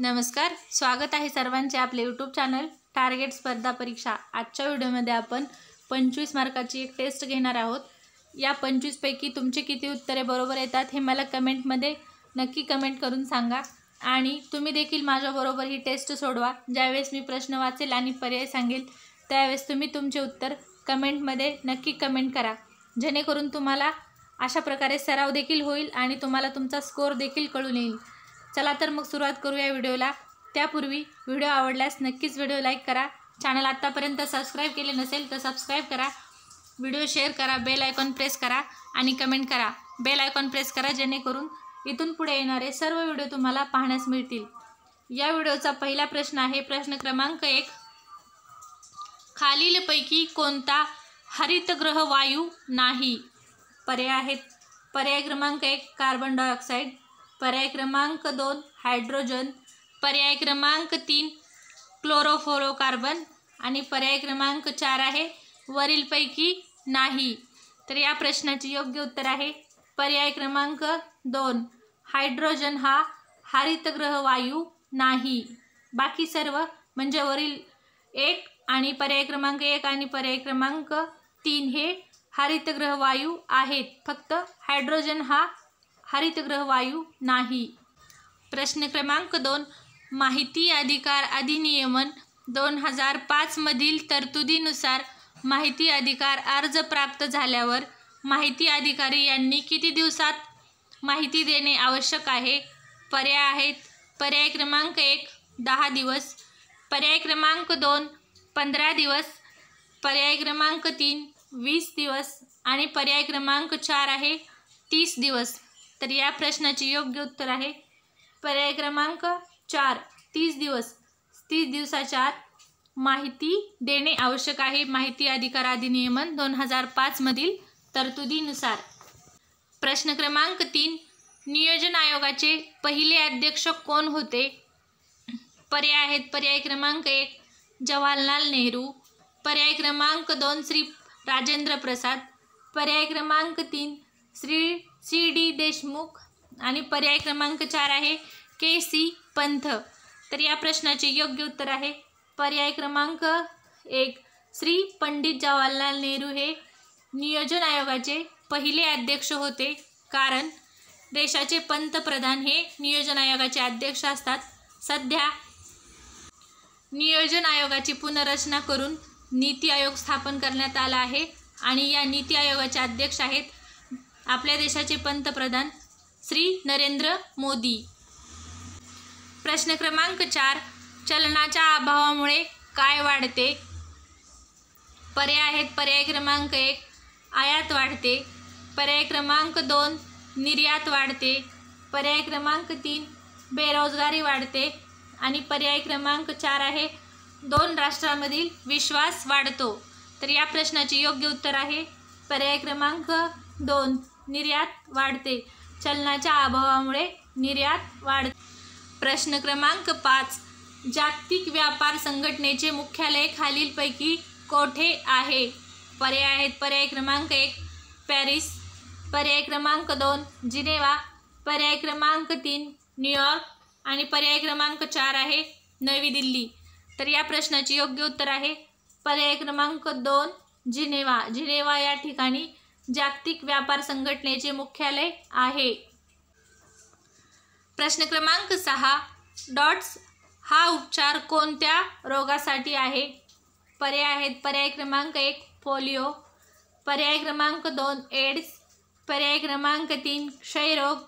नमस्कार स्वागत आहे सर्वांचे आपले यूट्यूब चॅनल टार्गेट स्पर्धा परीक्षा आजच्या व्हिडिओमध्ये आपण पंचवीस मार्काची एक टेस्ट घेणार आहोत या पंचवीसपैकी तुमचे किती उत्तरे बरोबर येतात हे मला कमेंटमध्ये नक्की कमेंट करून सांगा आणि तुम्ही देखील माझ्याबरोबर ही टेस्ट सोडवा ज्यावेळेस मी प्रश्न वाचेल आणि पर्याय सांगेल त्यावेळेस तुम्ही तुमचे उत्तर कमेंटमध्ये नक्की कमेंट करा जेणेकरून तुम्हाला अशा प्रकारे सराव देखील होईल आणि तुम्हाला तुमचा स्कोर देखील कळून येईल चला तर मग सुरुवात करूया व्हिडिओला त्यापूर्वी व्हिडिओ आवडल्यास नक्कीच व्हिडिओ लाईक करा चॅनल आत्तापर्यंत सबस्क्राईब केले नसेल तर सबस्क्राईब करा व्हिडिओ शेअर करा बेल आयकॉन प्रेस करा आणि कमेंट करा बेल आयकॉन प्रेस करा जेणेकरून इथून पुढे येणारे सर्व व्हिडिओ तुम्हाला पाहण्यास मिळतील या व्हिडिओचा पहिला प्रश्न आहे प्रश्न क्रमांक एक खालीलपैकी कोणता हरितग्रह वायू नाही पर्याय आहेत पर्याय क्रमांक एक कार्बन डायऑक्साईड पर्याय क्रमांक दोन हायड्रोजन पर्याय क्रमांक तीन क्लोरोफोरोकार्बन आणि पर्याय क्रमांक चार आहे वरीलपैकी नाही तर या प्रश्नाचे योग्य उत्तर आहे पर्याय क्रमांक दोन हायड्रोजन हा हरितग्रह वायू नाही बाकी सर्व म्हणजे वरील एक आणि पर्याय क्रमांक एक आणि पर्याय क्रमांक तीन हे हरितग्रह वायू आहेत फक्त हायड्रोजन हा हरितग्रह वायू नाही प्रश्न क्रमांक दोन माहिती अधिकार अधिनियमन दोन हजार पाचमधील तरतुदीनुसार माहिती अधिकार अर्ज प्राप्त झाल्यावर माहिती अधिकारी यांनी किती दिवसात माहिती देणे आवश्यक आहे पर्याय आहेत पर्याय क्रमांक एक दहा दिवस पर्याय क्रमांक दोन पंधरा दिवस पर्याय क्रमांक तीन वीस दिवस आणि पर्याय क्रमांक चार आहे तीस दिवस तर या प्रश्नाचे योग्य उत्तर आहे पर्याय क्रमांक चार तीस दिवस तीस दिवसाच्या आत माहिती देणे आवश्यक आहे माहिती अधिकार अधिनियमन दोन हजार पाचमधील तरतुदीनुसार प्रश्न क्रमांक तीन नियोजन आयोगाचे पहिले अध्यक्ष कोण होते पर्याय आहेत पर्याय क्रमांक एक जवाहरलाल नेहरू पर्याय क्रमांक दोन श्री राजेंद्र प्रसाद पर्याय क्रमांक तीन श्री सी डी देशमुख आणि पर्याय क्रमांक चार आहे के सी पंथ तर या प्रश्नाचे योग्य उत्तर आहे पर्याय क्रमांक एक श्री पंडित जवाहरलाल नेहरू हे नियोजन आयोगाचे पहिले अध्यक्ष होते कारण देशाचे पंतप्रधान हे नियोजन आयोगाचे अध्यक्ष असतात सध्या नियोजन आयोगाची पुनर्रचना करून नीती आयोग स्थापन करण्यात आला आहे आणि या नीती आयोगाचे अध्यक्ष आहेत आपल्या देशाचे पंतप्रधान श्री नरेंद्र मोदी प्रश्न क्रमांक चार चलनाच्या अभावामुळे काय वाढते पर्याय आहेत पर्याय क्रमांक एक आयात वाढते पर्याय क्रमांक दोन निर्यात वाढते पर्याय क्रमांक तीन बेरोजगारी वाढते आणि पर्याय क्रमांक चार आहे दोन राष्ट्रांमधील विश्वास वाढतो तर या प्रश्नाचे योग्य उत्तर आहे पर्याय क्रमांक दोन निर्यात वाढते चलनाच्या अभावामुळे निर्यात वाढते प्रश्न क्रमांक पाच जागतिक व्यापार संघटनेचे मुख्यालय खालीलपैकी कोठे आहे पर्याय आहेत पर्याय क्रमांक एक पॅरिस पर्याय क्रमांक दोन जिनेवा पर्याय क्रमांक तीन न्यूयॉर्क आणि पर्याय क्रमांक चार आहे नवी दिल्ली तर या प्रश्नाचे योग्य उत्तर आहे पर्याय क्रमांक दोन जिनेवा जिनेवा या ठिकाणी जागतिक व्यापार संघटनेचे मुख्यालय आहे प्रश्न क्रमांक सहा डॉट्स हा उपचार कोणत्या रोगासाठी आहे पर्याय आहेत पर्याय क्रमांक एक पोलिओ पर्याय क्रमांक दोन एड्स पर्याय क्रमांक तीन क्षयरोग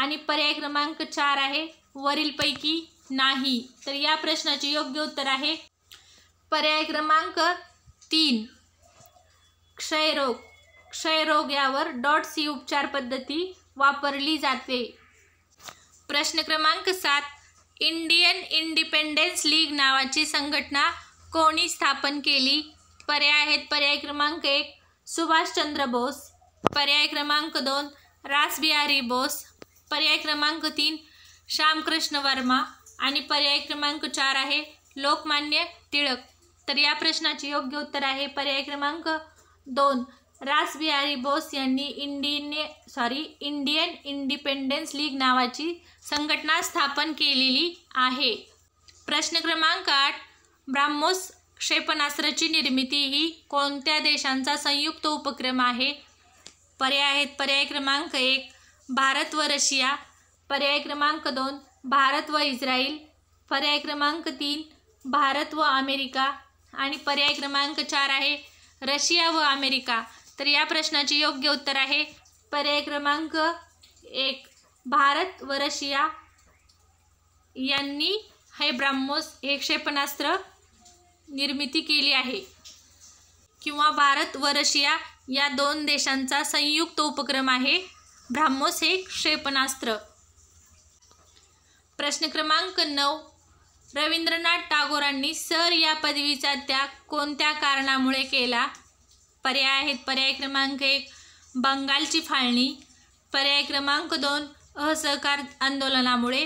आणि पर्याय क्रमांक चार आहे वरीलपैकी नाही तर या प्रश्नाचे योग्य उत्तर आहे पर्याय क्रमांक तीन क्षयरोग क्षयरोग यावर डॉट सी उपचार पद्धती वापरली जाते प्रश्न क्रमांक सात इंडियन इंडिपेंडन्स लीग नावाची संघटना कोणी स्थापन केली पर्याय आहेत पर्याय क्रमांक एक सुभाषचंद्र बोस पर्याय क्रमांक दोन रासबिहारी बोस पर्याय क्रमांक तीन श्यामकृष्ण वर्मा आणि पर्याय क्रमांक चार आहे लोकमान्य टिळक तर या प्रश्नाचे योग्य उत्तर आहे पर्याय क्रमांक दोन रासबिहारी बोस यांनी इंडिने सॉरी इंडियन इंडिपेंडन्स लीग नावाची संघटना स्थापन केलेली आहे प्रश्न क्रमांक आठ ब्राह्मोस क्षेपणास्त्राची निर्मिती ही कोणत्या देशांचा संयुक्त उपक्रम आहे पर्याय आहेत पर्याय क्रमांक एक भारत व रशिया पर्याय क्रमांक दोन भारत व इस्रायल पर्याय क्रमांक तीन भारत व अमेरिका आणि पर्याय क्रमांक चार आहे रशिया व अमेरिका तर या प्रश्नाचे योग्य उत्तर आहे पर्याय क्रमांक एक भारत व रशिया यांनी हे ब्राह्मोस हे क्षेपणास्त्र निर्मिती केली आहे किंवा भारत व रशिया या दोन देशांचा संयुक्त उपक्रम आहे ब्राह्मोस हे क्षेपणास्त्र प्रश्न क्रमांक नऊ रवींद्रनाथ टागोरांनी सर या पदवीचा त्याग कोणत्या कारणामुळे केला पर्याय आहेत पर्याय क्रमांक एक बंगालची फाळणी पर्याय क्रमांक दोन असहकार आंदोलनामुळे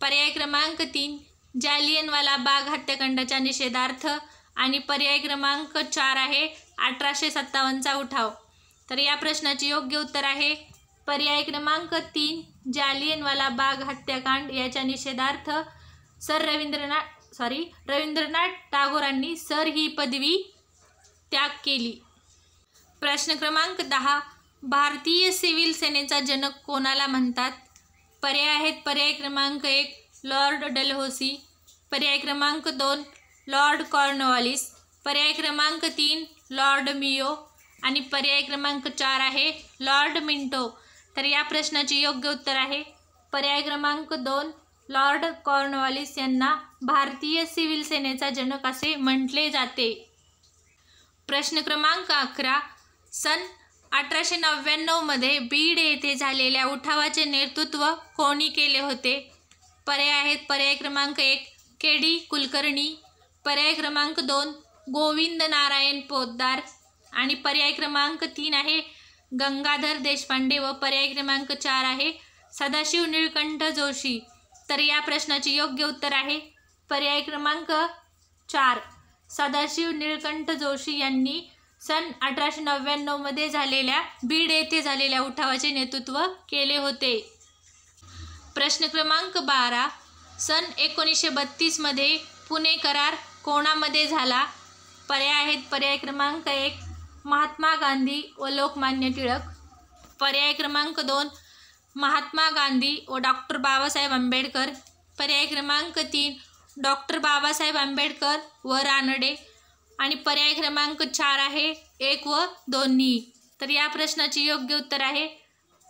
पर्याय क्रमांक तीन जालियनवाला बाग हत्याकांडाच्या निषेधार्थ आणि पर्याय क्रमांक चार आहे अठराशे सत्तावन्नचा उठाव तर या प्रश्नाचे योग्य उत्तर आहे पर्याय क्रमांक तीन जालियनवाला बाग हत्याकांड याच्या निषेधार्थ सर रवींद्रनाथ सॉरी रवींद्रनाथ टागोरांनी सर ही पदवी त्याग केली प्रश्न क्रमांक दहा भारतीय सिव्हिल सेनेचा जनक कोणाला म्हणतात पर्याय आहेत पर्याय क्रमांक एक लॉर्ड डलहोसी पर्याय क्रमांक दोन लॉर्ड कॉर्नवॉलिस पर्याय क्रमांक तीन लॉर्ड मियो आणि पर्याय क्रमांक चार आहे लॉर्ड मिंटो तर या प्रश्नाचे योग्य उत्तर आहे पर्याय क्रमांक दोन लॉर्ड कॉर्नवालिस यांना भारतीय सिव्हिल सेनेचा जनक असे म्हटले जाते प्रश्न क्रमांक अकरा सन अठराशे नव्याण्णवमध्ये बीड येथे झालेल्या उठावाचे नेतृत्व कोणी केले होते पर्याय आहेत पर्याय क्रमांक एक के डी कुलकर्णी पर्याय क्रमांक दोन गोविंद नारायण पोद्दार आणि पर्याय क्रमांक तीन आहे गंगाधर देशपांडे व पर्याय क्रमांक चार आहे सदाशिव निळकंठ जोशी तर या प्रश्नाचे योग्य उत्तर आहे पर्याय क्रमांक चार सदाशिव निळकंठ जोशी यांनी सन अठराशे नव्याण्णवमध्ये झालेल्या बीड येथे झालेल्या उठावाचे नेतृत्व केले होते प्रश्न क्रमांक बारा सन एकोणीसशे बत्तीसमध्ये पुणे करार कोणामध्ये झाला पर्याय आहेत पर्याय क्रमांक एक महात्मा गांधी व लोकमान्य टिळक पर्याय क्रमांक दोन महात्मा गांधी व डॉक्टर बाबासाहेब आंबेडकर पर्याय क्रमांक तीन डॉक्टर बाबासाहेब आंबेडकर व रानडे आणि पर्याय क्रमांक चार आहे एक व दोन्ही तर या प्रश्नाचे योग्य उत्तर आहे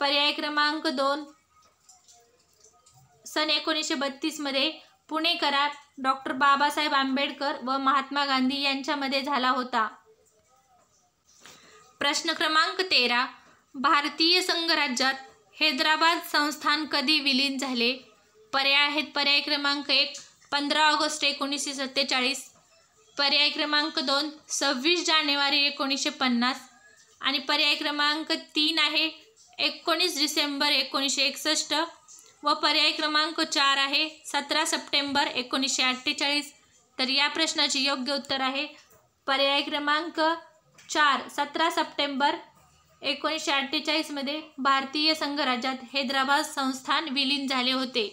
पर्याय क्रमांक दोन सन एकोणीसशे बत्तीसमध्ये पुणे करार डॉक्टर बाबासाहेब आंबेडकर व महात्मा गांधी यांच्यामध्ये झाला होता प्रश्न क्रमांक तेरा भारतीय संघराज्यात हैदराबाद संस्थान कधी विलीन झाले पर्याय आहेत पर्याय क्रमांक एक पंधरा ऑगस्ट एकोणीसशे सत्तेचाळीस पर्याय क्रमांक दोन सव्वीस जानेवारी एकोणीसशे पन्नास आणि पर्याय क्रमांक तीन आहे एकोणीस डिसेंबर एकोणीसशे एकसष्ट व पर्याय क्रमांक चार आहे सतरा सप्टेंबर एकोणीसशे अठ्ठेचाळीस तर या प्रश्नाचे योग्य उत्तर आहे पर्याय क्रमांक चार सतरा सप्टेंबर एकोणीसशे अठ्ठेचाळीसमध्ये भारतीय संघराज्यात हैदराबाद संस्थान विलीन झाले होते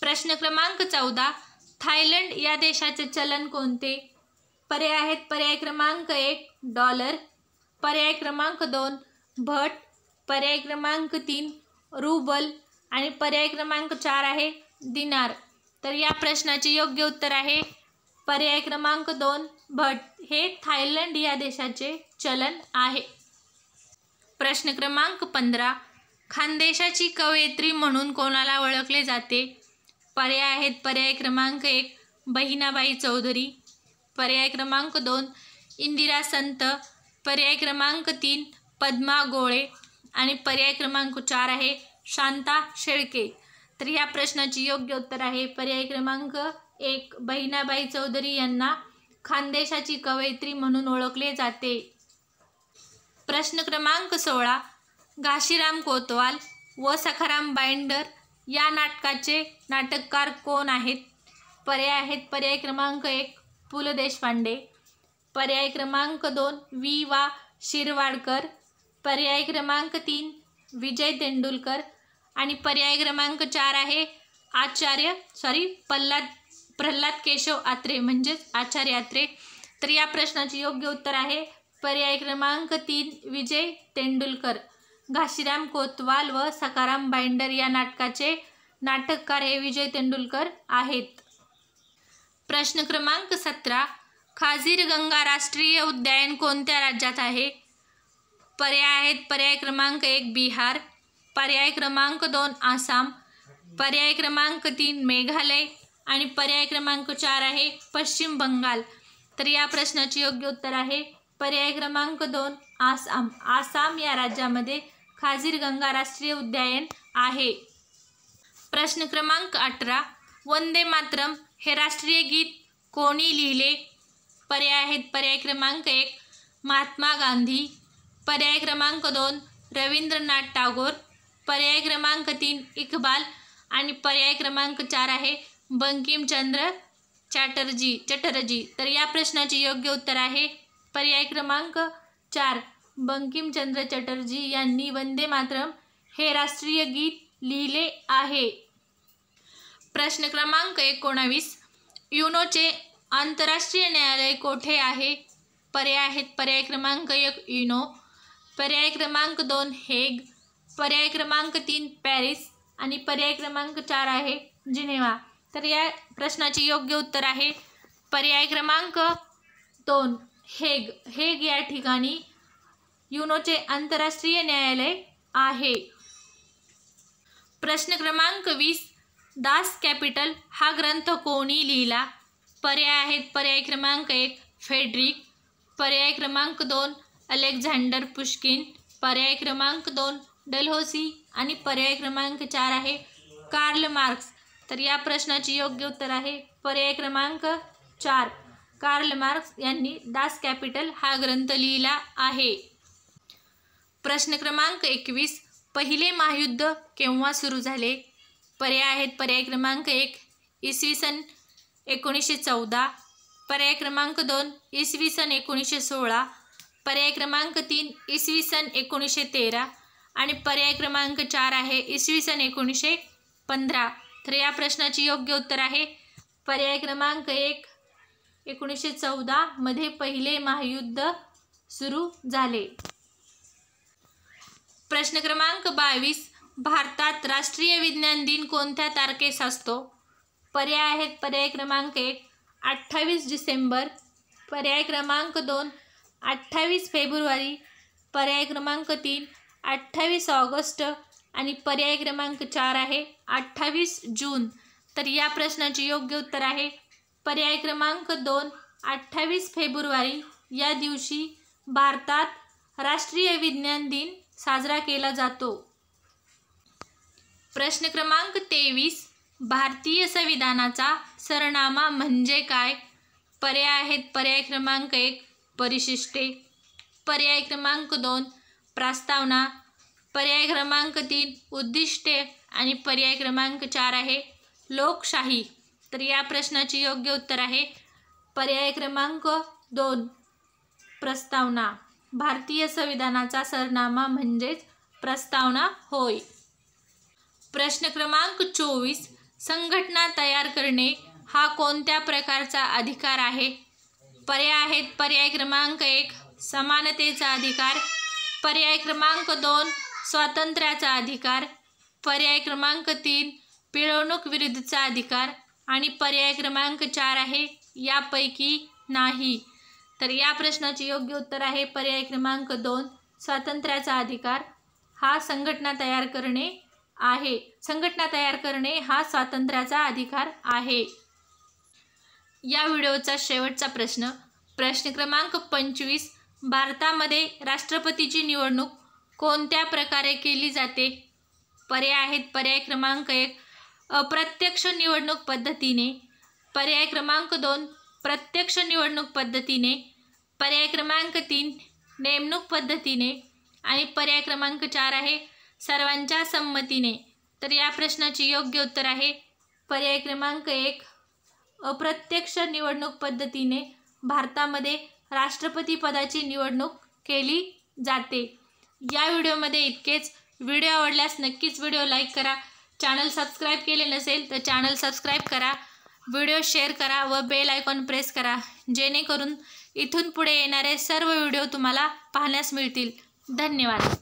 प्रश्न क्रमांक चौदा थायलंड या देशाचे चलन कोणते पर्याय आहेत पर्याय क्रमांक एक डॉलर पर्याय क्रमांक दोन भट पर्याय क्रमांक तीन रुबल आणि पर्याय क्रमांक चार आहे दिनार तर या प्रश्नाचे योग्य उत्तर आहे पर्याय क्रमांक दोन भट हे थायलंड या देशाचे चलन आहे प्रश्न क्रमांक पंधरा खानदेशाची कवयित्री म्हणून कोणाला ओळखले जाते पर्याय आहेत पर्याय क्रमांक एक बहिणाबाई चौधरी पर्याय क्रमांक दोन इंदिरा संत पर्याय क्रमांक तीन पद्मा गोळे आणि पर्याय क्रमांक चार आहे शांता शेळके तर ह्या प्रश्नाची योग्य उत्तर आहे पर्याय क्रमांक एक बहिणाबाई चौधरी यांना खानदेशाची कवयित्री म्हणून ओळखले जाते प्रश्न क्रमांक सोळा घाशीराम कोतवाल व सखाराम बाइंडर या नाटकाचे नाटककार कोण आहेत पर्याय आहेत पर्याय क्रमांक एक पु ल देशपांडे पर्याय क्रमांक दोन वी वा शिरवाडकर पर्याय क्रमांक तीन विजय तेंडुलकर आणि पर्याय क्रमांक चार आहे आचार्य सॉरी पल्लाद प्रल्हाद केशव आत्रे म्हणजेच आचार्य आत्रे तर या प्रश्नाचे योग्य उत्तर आहे पर्याय क्रमांक तीन विजय तेंडुलकर घाशीराम कोतवाल व सकाराम बाइंडर या नाटकाचे नाटककार हे विजय तेंडुलकर आहेत प्रश्न क्रमांक सतरा गंगा राष्ट्रीय उद्यान कोणत्या राज्यात आहे पर्याय आहेत पर्याय क्रमांक एक बिहार पर्याय क्रमांक दोन आसाम पर्याय क्रमांक तीन मेघालय आणि पर्याय क्रमांक चार आहे पश्चिम बंगाल तर या प्रश्नाचे योग्य उत्तर आहे पर्याय क्रमांक दोन आसाम आसाम या राज्यामध्ये गंगा राष्ट्रीय उद्यान आहे प्रश्न क्रमांक अठरा वंदे मातरम हे राष्ट्रीय गीत कोणी लिहिले पर्याय आहेत पर्याय क्रमांक एक महात्मा गांधी पर्याय क्रमांक दोन रवींद्रनाथ टागोर पर्याय क्रमांक तीन इकबाल आणि पर्याय क्रमांक चार आहे बंकिमचंद्र चॅटर्जी चटर्जी तर या प्रश्नाचे योग्य उत्तर आहे पर्याय क्रमांक चार बंकिमचंद्र चटर्जी यांनी वंदे मातरम हे राष्ट्रीय गीत लिहिले आहे प्रश्न क्रमांक एकोणावीस युनोचे आंतरराष्ट्रीय न्यायालय कोठे आहे पर्याय आहेत पर्याय क्रमांक एक युनो पर्याय क्रमांक दोन हेग पर्याय क्रमांक तीन पॅरिस आणि पर्याय क्रमांक चार आहे जिनेवा तर या प्रश्नाचे योग्य उत्तर आहे पर्याय क्रमांक दोन हेग हेग या ठिकाणी युनोचे आंतरराष्ट्रीय न्यायालय आहे प्रश्न क्रमांक वीस दास कॅपिटल हा ग्रंथ कोणी लिहिला पर्याय आहेत पर्याय क्रमांक एक फेड्रिक पर्याय क्रमांक दोन अलेक्झांडर पुष्किन पर्याय क्रमांक दोन डलहोसी आणि पर्याय क्रमांक चार आहे कार्ल मार्क्स तर या प्रश्नाची योग्य उत्तर आहे पर्याय क्रमांक चार कार्ल मार्क्स यांनी दास कॅपिटल हा ग्रंथ लिहिला आहे प्रश्न क्रमांक एकवीस पहिले महायुद्ध केव्हा सुरू झाले पर्याय आहेत पर्याय क्रमांक एक इसवी सन एकोणीसशे चौदा पर्याय क्रमांक दोन इसवी सन एकोणीसशे सोळा पर्याय क्रमांक तीन इसवी सन एकोणीसशे तेरा आणि पर्याय क्रमांक चार आहे इसवी सन एकोणीसशे पंधरा तर या प्रश्नाची योग्य उत्तर आहे पर्याय क्रमांक एक एकोणीसशे चौदामध्ये पहिले महायुद्ध सुरू झाले प्रश्न क्रमांक बावीस भारतात राष्ट्रीय विज्ञान दिन कोणत्या तारखेस असतो पर्याय आहेत पर्याय क्रमांक एक अठ्ठावीस डिसेंबर पर्याय क्रमांक दोन अठ्ठावीस फेब्रुवारी पर्याय क्रमांक तीन अठ्ठावीस ऑगस्ट आणि पर्याय क्रमांक चार आहे अठ्ठावीस जून तर या प्रश्नाचे योग्य उत्तर आहे पर्याय क्रमांक दोन अठ्ठावीस फेब्रुवारी या दिवशी भारतात राष्ट्रीय विज्ञान दिन साजरा केला जातो प्रश्न क्रमांक तेवीस भारतीय संविधानाचा सरनामा म्हणजे काय पर्याय आहेत पर्याय क्रमांक एक परिशिष्टे पर्याय क्रमांक दोन प्रास्तावना पर्याय क्रमांक तीन उद्दिष्टे आणि पर्याय क्रमांक चार आहे लोकशाही तर या प्रश्नाची योग्य उत्तर आहे पर्याय क्रमांक दोन प्रस्तावना भारतीय संविधानाचा सरनामा म्हणजेच प्रस्तावना होय प्रश्न क्रमांक चोवीस संघटना तयार करणे हा कोणत्या प्रकारचा अधिकार आहे पर्याय आहेत पर्याय क्रमांक एक समानतेचा अधिकार पर्याय क्रमांक दोन स्वातंत्र्याचा अधिकार पर्याय क्रमांक तीन पिळवणूक विरुद्धचा अधिकार आणि पर्याय क्रमांक चार आहे यापैकी नाही तर या प्रश्नाचे योग्य उत्तर आहे पर्याय क्रमांक दोन स्वातंत्र्याचा अधिकार हा संघटना तयार करणे आहे संघटना तयार करणे हा स्वातंत्र्याचा अधिकार आहे या व्हिडिओचा शेवटचा प्रश्न प्रश्न क्रमांक पंचवीस भारतामध्ये राष्ट्रपतीची निवडणूक कोणत्या प्रकारे केली जाते पर्याय आहेत पर्याय क्रमांक एक अप्रत्यक्ष निवडणूक पद्धतीने पर्याय क्रमांक दोन प्रत्यक्ष निवडणूक पद्धतीने पर्याय क्रमांक तीन नेमणूक पद्धतीने आणि पर्याय क्रमांक चार आहे सर्वांच्या संमतीने तर या प्रश्नाची योग्य उत्तर आहे पर्याय क्रमांक एक अप्रत्यक्ष निवडणूक पद्धतीने भारतामध्ये राष्ट्रपती पदाची निवडणूक केली जाते या व्हिडिओमध्ये इतकेच व्हिडिओ आवडल्यास नक्कीच व्हिडिओ लाईक करा चॅनल सबस्क्राईब केले नसेल तर चॅनल सबस्क्राईब करा व्हिडिओ शेअर करा व बेल आयकॉन प्रेस करा जेणेकरून इथून पुढे येणारे सर्व व्हिडिओ तुम्हाला पाहण्यास मिळतील धन्यवाद